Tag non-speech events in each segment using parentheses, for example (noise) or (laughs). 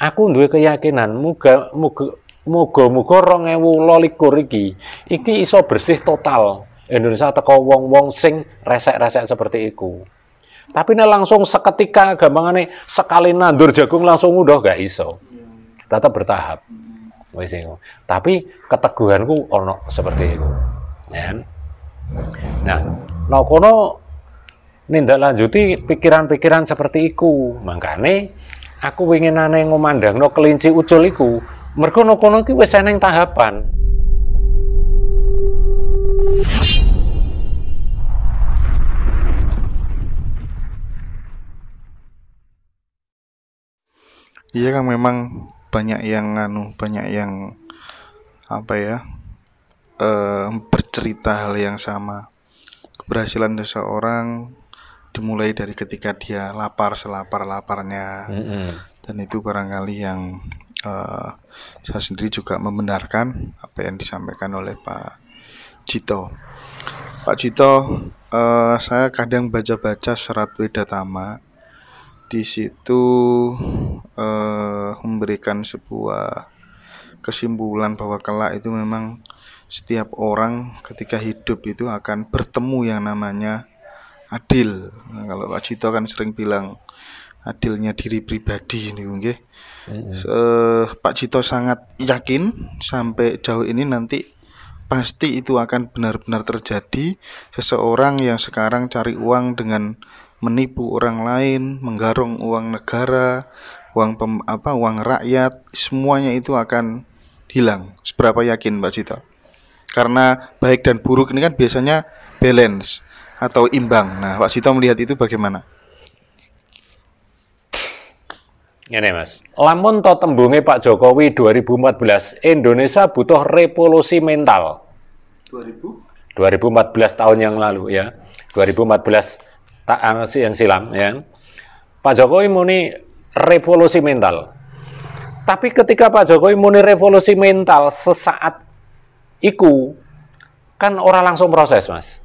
aku duwe keyakinan muga muga muga-muga loli iki iki iso bersih total Indonesia teko wong-wong sing resek-resek seperti iku. Tapi nek langsung seketika gampangane sekali nandur jagung langsung udah gak iso. Tetap bertahap. Tapi keteguhanku ono seperti itu. Nah, nah kono nindak lanjuti pikiran-pikiran seperti iku. Makane aku ingin aneh ngomandang no kelinci ucul iku mergo no kono ki wis eneng tahapan iya kan memang banyak yang nganu, banyak yang apa ya eh, bercerita hal yang sama keberhasilan seseorang dimulai dari ketika dia lapar selapar-laparnya mm -hmm. dan itu barangkali yang uh, saya sendiri juga membenarkan apa yang disampaikan oleh Pak Cito. Pak Cito, uh, eh, saya kadang baca-baca serat Wedatama di situ uh, memberikan sebuah kesimpulan bahwa kelak itu memang setiap orang ketika hidup itu akan bertemu yang namanya adil. Nah, kalau Pak Cito kan sering bilang adilnya diri pribadi ini Mm -hmm. uh, Pak Cito sangat yakin sampai jauh ini nanti pasti itu akan benar-benar terjadi seseorang yang sekarang cari uang dengan menipu orang lain, menggarung uang negara, uang pem, apa uang rakyat, semuanya itu akan hilang. Seberapa yakin Pak Cito Karena baik dan buruk ini kan biasanya balance atau imbang. Nah, Pak Sito melihat itu bagaimana? Ini mas. Lamun to tembunge Pak Jokowi 2014, Indonesia butuh revolusi mental. 2000? 2014 tahun yang lalu ya. 2014 tak eh, yang silam ya. Pak Jokowi muni revolusi mental. Tapi ketika Pak Jokowi muni revolusi mental sesaat iku kan orang langsung proses, Mas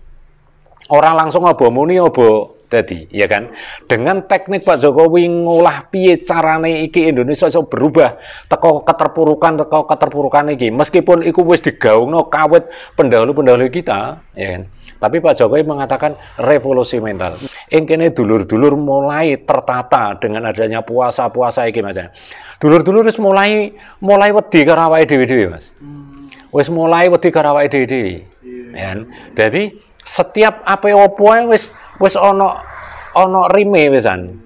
orang langsung muni obo tadi, ya kan? Dengan teknik Pak Jokowi ngolah piye carane iki Indonesia iso berubah teko keterpurukan teko keterpurukan iki. Meskipun iku wis digaungno kawet pendahulu-pendahulu kita, ya kan? Tapi Pak Jokowi mengatakan revolusi mental. Ing kene dulur-dulur mulai tertata dengan adanya puasa-puasa iki Mas. Dulur-dulur wis mulai mulai wedi karo awake dhewe-dhewe, Mas. Hmm. Wis mulai wedi karo awake dhewe-dhewe. Ya. Jadi setiap ape opo ae wis wis ono ana rime wisan.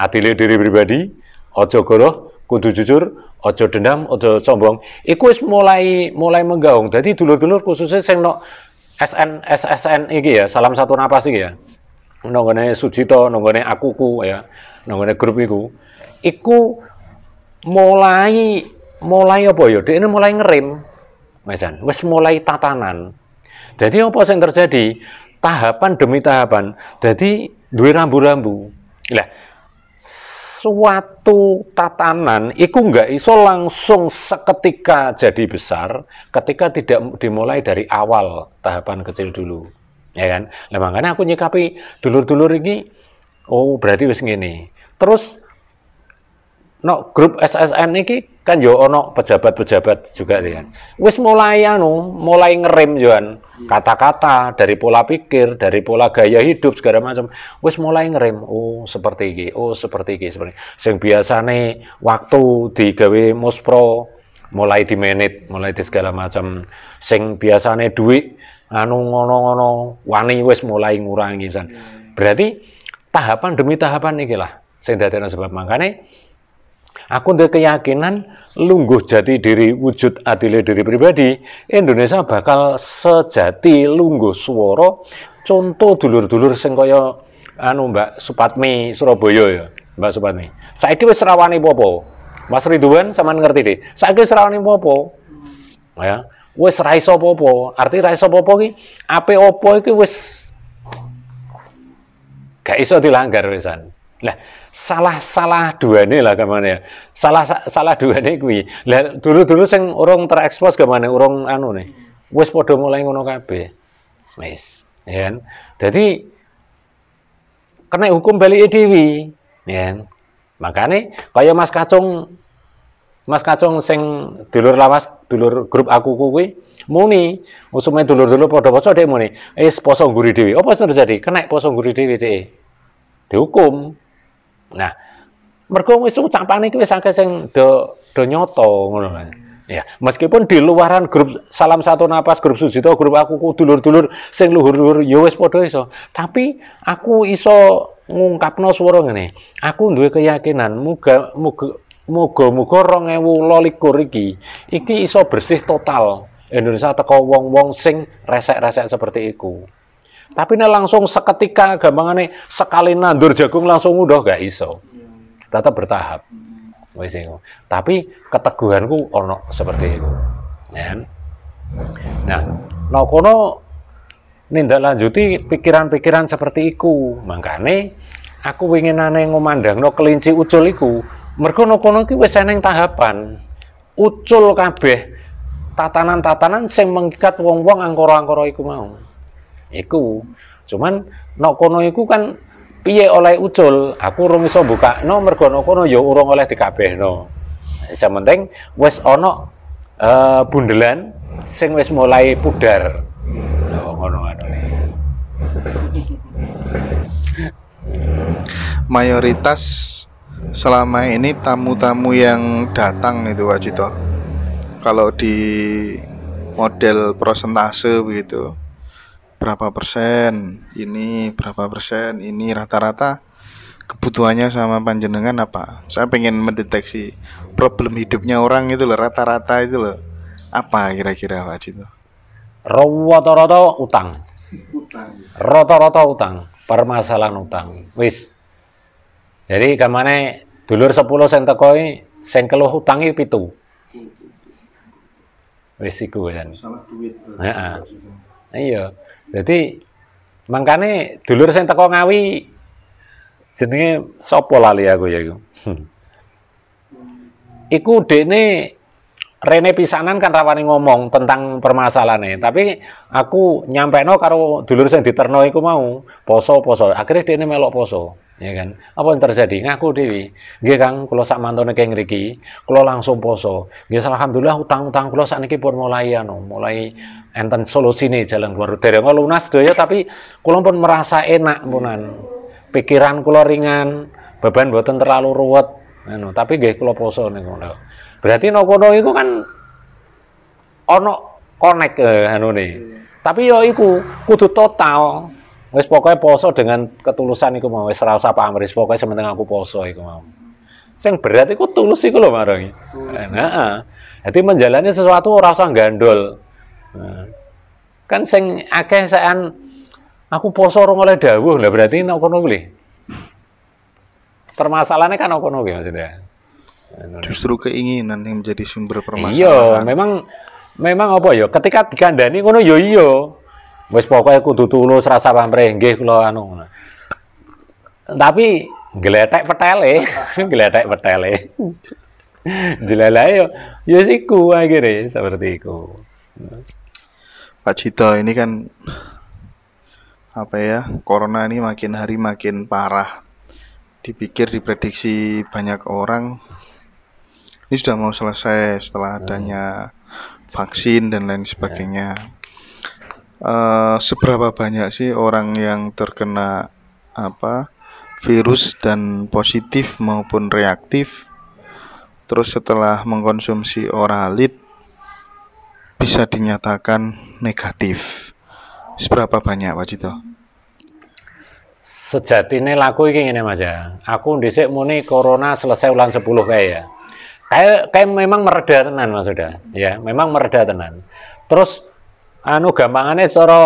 Adile diri pribadi, ojo goroh, kudu jujur, ojo dendam, ojo sombong. Iku wis mulai mulai menggaung. jadi dulu dulu khususnya sing nok SN SSN iki ya, salam satu napas iki ya. Nonggone Sujito, nonggone Akuku ya, nonggone grup iku. Iku mulai mulai apa ya? ini mulai ngerim. mesan wes mulai tatanan. Jadi apa yang terjadi? Tahapan demi tahapan. Jadi dua rambu-rambu. Nah, suatu tatanan itu nggak iso langsung seketika jadi besar ketika tidak dimulai dari awal tahapan kecil dulu ya kan nah, makanya aku nyikapi dulur-dulur ini oh berarti wis ini, terus no grup SSN ini kan yo ono pejabat-pejabat juga kan. Wis mulai anu, mulai ngerem juan kata-kata dari pola pikir, dari pola gaya hidup segala macam. Wis mulai ngerem. Oh, seperti ini. Oh, seperti ini seperti. Sing biasane waktu di digawe muspro mulai di menit, mulai di segala macam. Sing biasane duit anu ngono-ngono wani wis mulai ngurangi san. Berarti tahapan demi tahapan ini lah sing dadekno sebab makanya. Aku untuk keyakinan lungguh jati diri wujud adile diri pribadi, Indonesia bakal sejati lungguh suworo contoh dulur-dulur sing kaya anu Mbak Supatmi Surabaya ya, Mbak Supatmi. Saiki wis rawani popo? Mas Ridwan sama ngerti deh. Saiki wis rawani popo? Ya, wis ra iso popo. Arti ra iso popo ki ape opo iki wis gak iso dilanggar wisan. Lah salah-salah dua ini lah ya Salah salah dua ini gue, Lah dulu-dulu sing urung terekspos kemana urung anu nih. gue padha mulai ngono kabeh. Wis, ya kan? Jadi kena hukum Bali dhewe, ya kan? Makane kaya Mas Kacung Mas Kacung sing dulur lawas dulur grup aku gue, muni usume dulur-dulur padha poso muni. Eh poso guri Dewi, Apa sing terjadi? Kena poso guri Dewi, Dihukum. Nah, mergo wis ucapane iki wis akeh sing do nyoto ngono kan. Ya, meskipun di luaran grup salam satu napas, grup sujito, grup aku dulur-dulur sing luhur-luhur ya wis padha iso, tapi aku iso ngungkapno swara ngene. Aku duwe keyakinan muga muga muga 2022 iki iki iso bersih total Indonesia teko wong-wong sing resek-resek seperti iku. Tapi nek langsung seketika nih sekali nandur jagung langsung udah gak iso. Iya. Tetap bertahap. Tapi keteguhanku ono seperti itu. Nah, nah kono nindak lanjuti pikiran-pikiran seperti itu. Makanya aku wingin aneh no kelinci uculiku iku. Mergo kono ki wis tahapan. Ucul kabeh tatanan-tatanan sing mengikat wong-wong angkoro-angkoro iku mau iku cuman nok kono iku kan piye oleh ucul aku rumi iso buka no mergo no kono ya urung oleh no yang penting wes ono uh, bundelan sing wes mulai pudar no ngono ngono mayoritas selama ini tamu-tamu yang datang itu Wajito kalau di model prosentase begitu berapa persen ini berapa persen ini rata-rata kebutuhannya sama panjenengan apa saya pengen mendeteksi problem hidupnya orang itu loh rata-rata itu loh apa kira-kira Pak Cito rata-rata utang rata-rata utang permasalahan utang wis jadi kemana dulur 10 sentekoi sengkeluh utang itu pitu wis iku kan. Salah duit. Iya. Jadi mangkane dulur sing teko Ngawi jenenge sapa lali aku ya iku. Hmm. iku dekne Rene pisanan kan rawani ngomong tentang permasalahan tapi aku nyampe no karo dulur sing diterno iku mau poso poso akhirnya dia ini melok poso ya kan apa yang terjadi ngaku dewi dia kang kalau sak mantone kayak ngeriki kalau langsung poso gak alhamdulillah utang utang kalau saat ini pun mulai ya anu, no mulai enten solusi nih jalan keluar dari lunas doya tapi kalau pun merasa enak punan pikiran kalau ringan beban buatan terlalu ruwet anu. tapi gak kalau poso nih kalau Berarti nopo no kan ono connect eh, anu nih. iya. Tapi yo iku kudu total. wes pokoknya poso dengan ketulusan iku mau wes rasa apa pamrih, pokoknya sementing aku poso iku mau. Sing berat iku tulus iku lho marang. Eh, nah, ah. jadi menjalani sesuatu ora usah gandol. Nah. Kan sing akeh sean aku poso rong oleh dawuh lah berarti nek no kuwi. Permasalahannya kan no kuwi maksudnya. Justru keinginan yang menjadi sumber permasalahan. Iya, memang memang apa ya? Ketika dikandani ngono yo ya iya. Wis pokoke kudu tulus rasa pamrih nggih kula anu. Tapi geletek petele, (laughs) geletek petele. Jelalae yo yo siku akhirnya seperti itu. Pak Cito ini kan apa ya corona ini makin hari makin parah dipikir diprediksi banyak orang ini sudah mau selesai setelah hmm. adanya vaksin dan lain ya. sebagainya. Uh, seberapa banyak sih orang yang terkena apa virus dan positif maupun reaktif? Terus setelah mengkonsumsi oralit bisa dinyatakan negatif. Seberapa banyak Pak Cito? Sejatine laku ini, ini Mas ya. Aku disik muni corona selesai ulang 10 kayak ya kayak kayak memang mereda tenan mas sudah ya memang mereda tenan terus anu gampangannya coro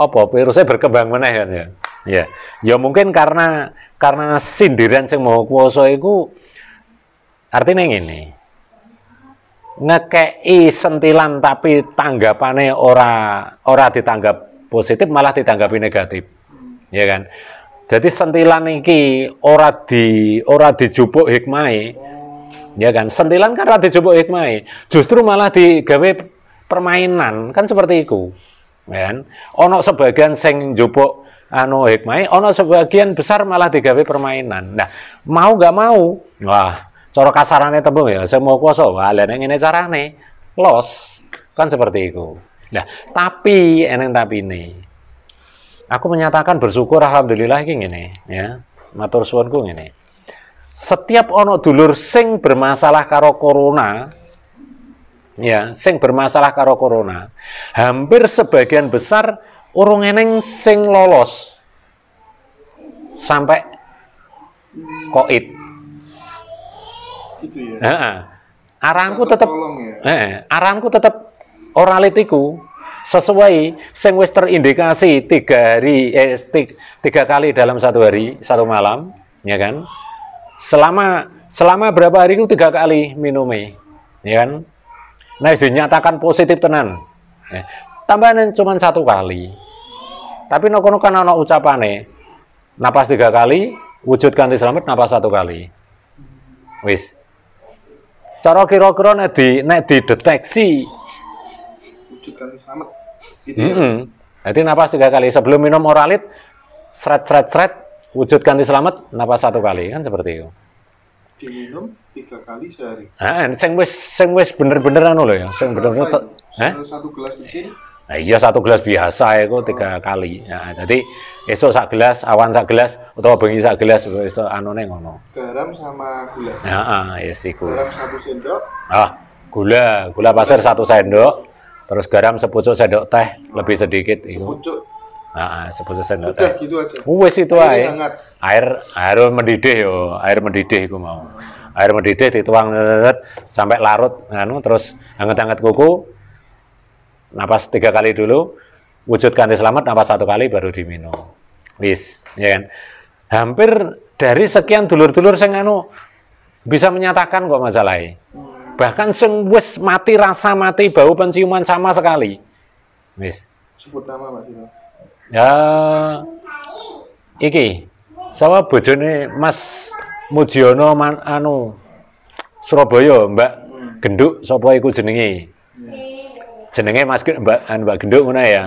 apa virusnya berkembang mana ya ya ya ya mungkin karena karena sindiran sing mau kuoso itu artinya gini ngekei sentilan tapi tanggapannya ora ora ditanggap positif malah ditanggapi negatif ya kan jadi sentilan iki ora di ora dijupuk hikmai ya kan sentilan kan rada jupuk hikmah justru malah digawe permainan kan seperti itu ya kan ono sebagian sing jupuk anu hikmah ono sebagian besar malah digawe permainan nah mau gak mau wah cara kasarannya tembung ya saya mau kuasa wah ini carane los kan seperti itu nah tapi eneng tapi ini aku menyatakan bersyukur alhamdulillah ini ya matur suwunku ini setiap ono dulur sing bermasalah karo corona ya sing bermasalah karo corona hampir sebagian besar urung eneng sing lolos sampai koit gitu ya. Nah, aranku tetap, ya? eh, aranku tetap oralitiku sesuai sing wis terindikasi tiga hari eh tiga kali dalam satu hari satu malam ya kan selama selama berapa hari itu tiga kali minum ya kan nah itu dinyatakan positif tenan ya. tambahan cuma satu kali tapi nokono kan ono ucapane napas tiga kali wujudkan di selamat napas satu kali wis cara kira-kira nek di nek dideteksi wujud ganti selamat gitu mm -hmm. Jadi napas tiga kali sebelum minum oralit seret seret seret wujud ganti selamat napas satu kali kan seperti itu diminum tiga kali sehari ah sing wis sing wis bener-bener anu loh ya sing bener-bener satu gelas kecil Nah, iya satu gelas biasa ya kok tiga kali. Nah, jadi esok sak gelas, awan sak gelas, atau bengi sak gelas, esok anu neng ngono. Garam sama gula. Ya, ah, yes, iku. Garam satu sendok. Ah, gula, gula pasir satu sendok. Terus garam sepucuk sendok teh, lebih sedikit. Itu. Sepucuk Ah, sepuluh ah, sendok gitu itu aja. itu Air air mendidih yo, air mendidih gue mau. Air mendidih dituang sampai larut nganu terus hangat-hangat kuku. Napas tiga kali dulu, wujudkan selamat napas satu kali baru diminum. Wis, ya kan? Hampir dari sekian dulur-dulur saya nganu bisa menyatakan kok masalahnya. E. Bahkan sing mati rasa mati bau penciuman sama sekali. Wis. Sebut nama ya iki sapa bojone Mas Mujiono man, anu Surabaya Mbak Genduk sapa iku jenenge jenenge Mas Mbak anu, Mbak Genduk mana ya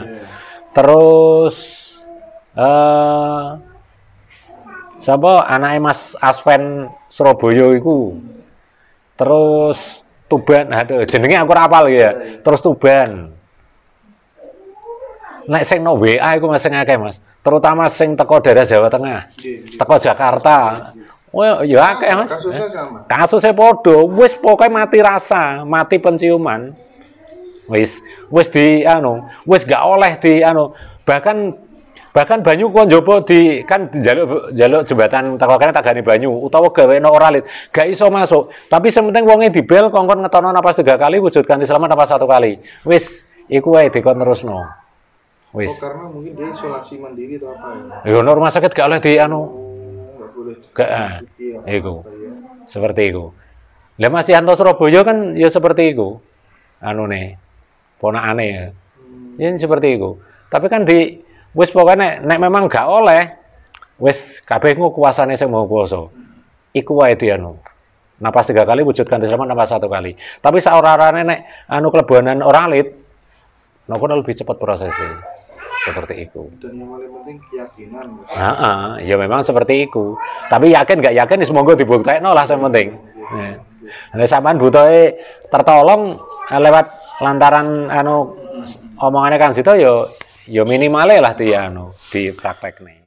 terus eh uh, sapa anake Mas Aspen Surabaya iku terus Tuban aduh jenenge aku rapal ya terus Tuban nek sing no WA iku mas sing akeh Mas. Terutama sing teko daerah Jawa Tengah. Iya, iya. Teko Jakarta. Oh, ya akeh Mas. Kasusnya sama. Kasusnya padha, wis pokoke mati rasa, mati penciuman. Wis wis di anu, wis gak oleh di anu. Bahkan bahkan banyu kon jopo di kan jaluk jaluk jembatan teko tak gani banyu utawa gawe no oralit gak iso masuk tapi sementing wonge dibel kongkon ngetono napas tiga kali wujudkan ganti selamat napas satu kali wis iku wae dikon terusno Wis. Oh, karena mungkin dia isolasi mandiri atau apa ya? Yo, ya, rumah sakit gak oleh di anu. Enggak oh, boleh. Gak. Ah. Ya. Iku. Ya? Seperti itu. Lah masih Anto Surabaya kan ya seperti itu. Anu nih. Pona ane ya. Hmm. seperti itu. Tapi kan di wis pokoknya nek, memang gak oleh wis kabeh ku kuasane sing mau kuasa. Iku wae di anu. Napas tiga kali wujudkan sama napas satu kali. Tapi seorang-orang nenek, anu kelebanan orang lit, nah lebih cepat prosesnya seperti itu. Dan yang paling penting keyakinan. Ah, uh, ya memang seperti itu. Tapi yakin nggak yakin, ya semoga dibuktikan lah yang penting. Ya. Nah, sampean butuh tertolong eh, lewat lantaran anu omongannya kan situ yo yo ya, ya minimalnya lah tuh ya anu di nih.